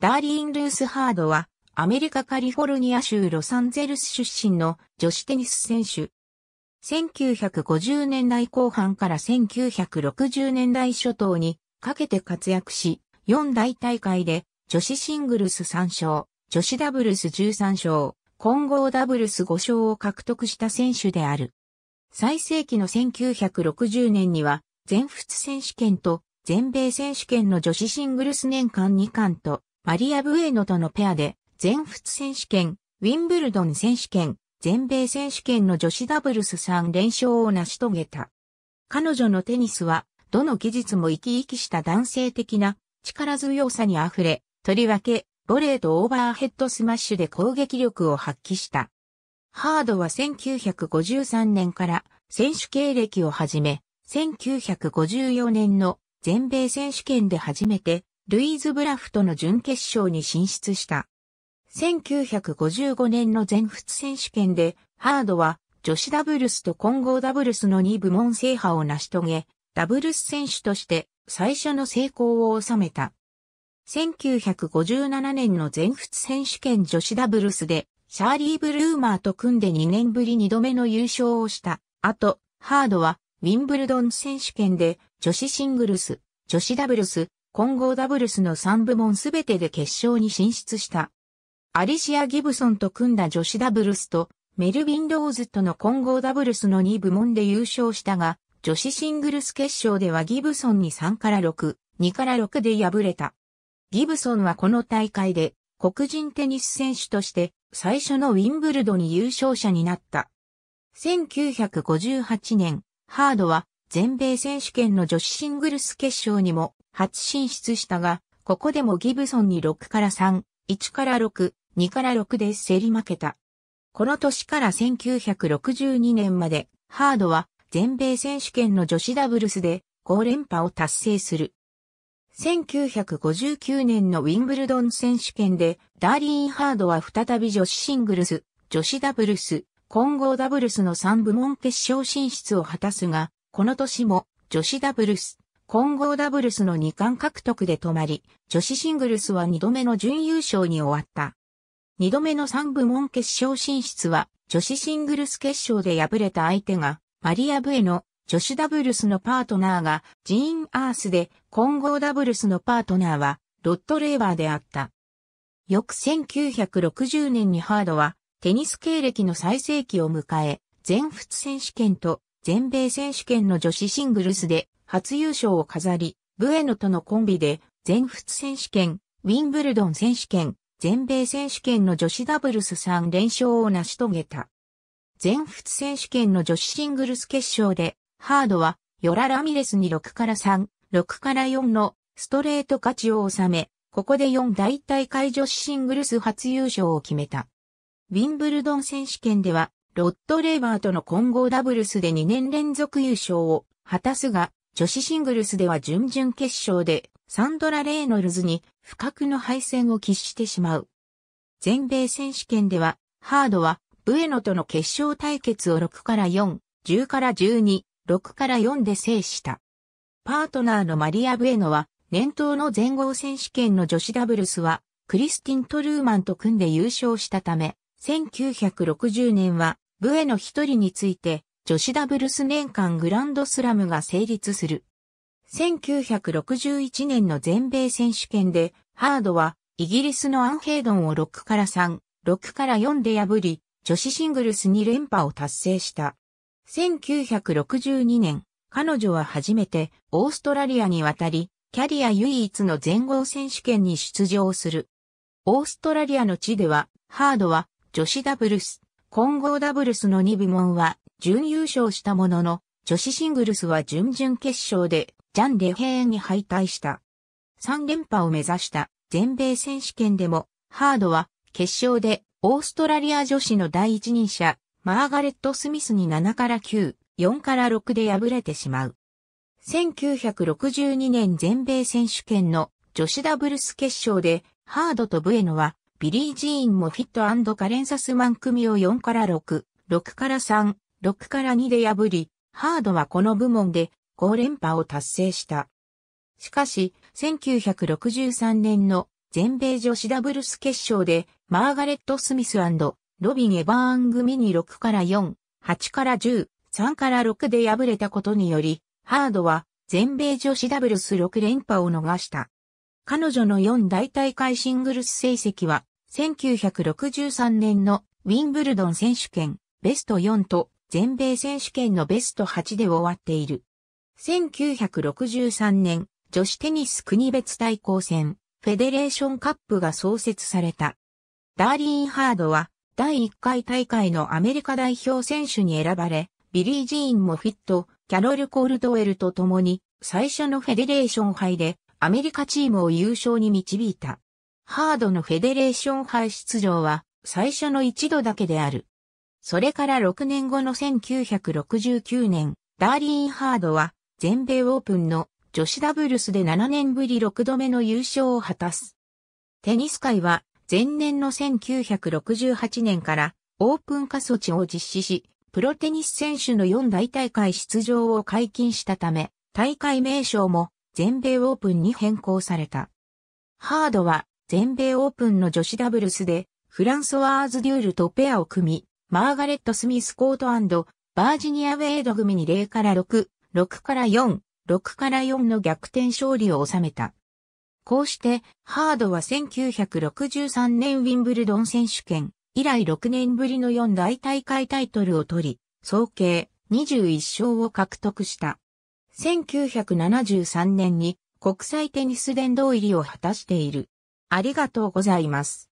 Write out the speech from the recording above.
ダーリーン・ルースハードは、アメリカカリフォルニア州ロサンゼルス出身の女子テニス選手。1950年代後半から1960年代初頭にかけて活躍し、4大大会で女子シングルス3勝、女子ダブルス13勝、混合ダブルス5勝を獲得した選手である。最盛期の1960年には全仏選手権と全米選手権の女子シングルス年間2冠とマリア・ブエノとのペアで、全仏選手権、ウィンブルドン選手権、全米選手権の女子ダブルス3連勝を成し遂げた。彼女のテニスは、どの技術も生き生きした男性的な力強さに溢れ、とりわけ、ボレーとオーバーヘッドスマッシュで攻撃力を発揮した。ハードは1953年から選手経歴を始め、1954年の全米選手権で初めてルイーズ・ブラフとの準決勝に進出した。1955年の全仏選手権で、ハードは女子ダブルスと混合ダブルスの2部門制覇を成し遂げ、ダブルス選手として最初の成功を収めた。1957年の全仏選手権女子ダブルスで、シャーリー・ブルーマーと組んで2年ぶり2度目の優勝をした。後、ハードはウィンブルドン選手権で女子シングルス、女子ダブルス、混合ダブルスの3部門すべてで決勝に進出した。アリシア・ギブソンと組んだ女子ダブルスとメルビン・ローズとの混合ダブルスの2部門で優勝したが、女子シングルス決勝ではギブソンに3から6、2から6で敗れた。ギブソンはこの大会で黒人テニス選手として最初のウィンブルドに優勝者になった。1958年、ハードは全米選手権の女子シングルス決勝にも初進出したが、ここでもギブソンに6から3、1から6、2から6で競り負けた。この年から1962年まで、ハードは全米選手権の女子ダブルスで5連覇を達成する。1959年のウィンブルドン選手権で、ダーリーン・ハードは再び女子シングルス、女子ダブルス、混合ダブルスの3部門決勝進出を果たすが、この年も女子ダブルス、混合ダブルスの2冠獲得で止まり、女子シングルスは2度目の準優勝に終わった。2度目の3部門決勝進出は、女子シングルス決勝で敗れた相手が、マリア・ブエの女子ダブルスのパートナーがジーン・アースで、混合ダブルスのパートナーはロッド・レーバーであった。翌1960年にハードはテニス経歴の最盛期を迎え、全仏選手権と全米選手権の女子シングルスで初優勝を飾り、ブエノとのコンビで全仏選手権、ウィンブルドン選手権、全米選手権の女子ダブルス3連勝を成し遂げた。全仏選手権の女子シングルス決勝で、ハードは、ヨラ・ラミレスに6から3、6から4のストレート勝ちを収め、ここで4大大会女子シングルス初優勝を決めた。ウィンブルドン選手権では、ロッド・レーバーとの混合ダブルスで2年連続優勝を果たすが、女子シングルスでは準々決勝でサンドラ・レイノルズに不覚の敗戦を喫してしまう。全米選手権では、ハードはブエノとの決勝対決を6から4、10から12、6から4で制した。パートナーのマリア・ブエノは、年頭の全豪選手権の女子ダブルスは、クリスティン・トルーマンと組んで優勝したため、1960年は部への一人について、女子ダブルス年間グランドスラムが成立する。1961年の全米選手権で、ハードは、イギリスのアンヘイドンを6から3、6から4で破り、女子シングルス2連覇を達成した。1962年、彼女は初めてオーストラリアに渡り、キャリア唯一の全豪選手権に出場する。オーストラリアの地では、ハードは女子ダブルス、混合ダブルスの2部門は準優勝したものの、女子シングルスは準々決勝でジャン・レヘーンに敗退した。3連覇を目指した全米選手権でも、ハードは決勝でオーストラリア女子の第一人者、マーガレット・スミスに7から9、4から6で敗れてしまう。1962年全米選手権の女子ダブルス決勝で、ハードとブエノはビリー・ジーンもフィットカレンサスマン組を4から6、6から3、6から2で破り、ハードはこの部門で5連覇を達成した。しかし、1963年の全米女子ダブルス決勝で、マーガレット・スミスロビン・エバーン組に6から4、8から10、3から6で敗れたことにより、ハードは全米女子ダブルス6連覇を逃した。彼女の4大大会シングルス成績は1963年のウィンブルドン選手権ベスト4と全米選手権のベスト8で終わっている。1963年女子テニス国別対抗戦フェデレーションカップが創設された。ダーリーン・ハードは第1回大会のアメリカ代表選手に選ばれ、ビリー・ジーンもフィット、キャロル・コールドウェルと共に最初のフェデレーション杯でアメリカチームを優勝に導いた。ハードのフェデレーション杯出場は最初の一度だけである。それから6年後の1969年、ダーリーン・ハードは全米オープンの女子ダブルスで7年ぶり6度目の優勝を果たす。テニス界は前年の1968年からオープン化措置を実施し、プロテニス選手の4大大会出場を解禁したため、大会名称も全米オープンに変更された。ハードは全米オープンの女子ダブルスで、フランソワーズ・デュールとペアを組み、マーガレット・スミス・コートバージニア・ウェイド組に0から6、6から4、6から4の逆転勝利を収めた。こうして、ハードは1963年ウィンブルドン選手権以来6年ぶりの4大大会タイトルを取り、総計21勝を獲得した。1973年に国際テニス殿堂入りを果たしている。ありがとうございます。